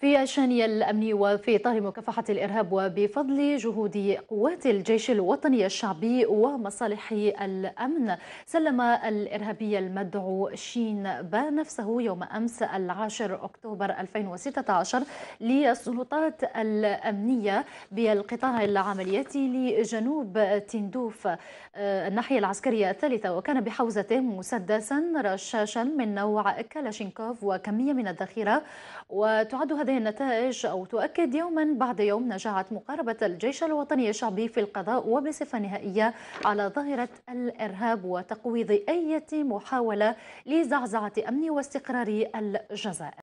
في الشانية الأمني وفي إطار مكافحة الإرهاب وبفضل جهود قوات الجيش الوطني الشعبي ومصالح الأمن سلم الإرهابي المدعو شين با نفسه يوم أمس العاشر أكتوبر 2016 للسلطات الأمنية بالقطاع العملياتي لجنوب تندوف آه، الناحية العسكرية الثالثة وكان بحوزته مسدسا رشاشا من نوع كلاشينكوف وكمية من الذخيرة وتعد هذه النتائج أو تؤكد يوما بعد يوم نجاعة مقاربة الجيش الوطني الشعبي في القضاء وبصفة نهائية على ظاهرة الإرهاب وتقويض أي محاولة لزعزعة أمن واستقرار الجزائر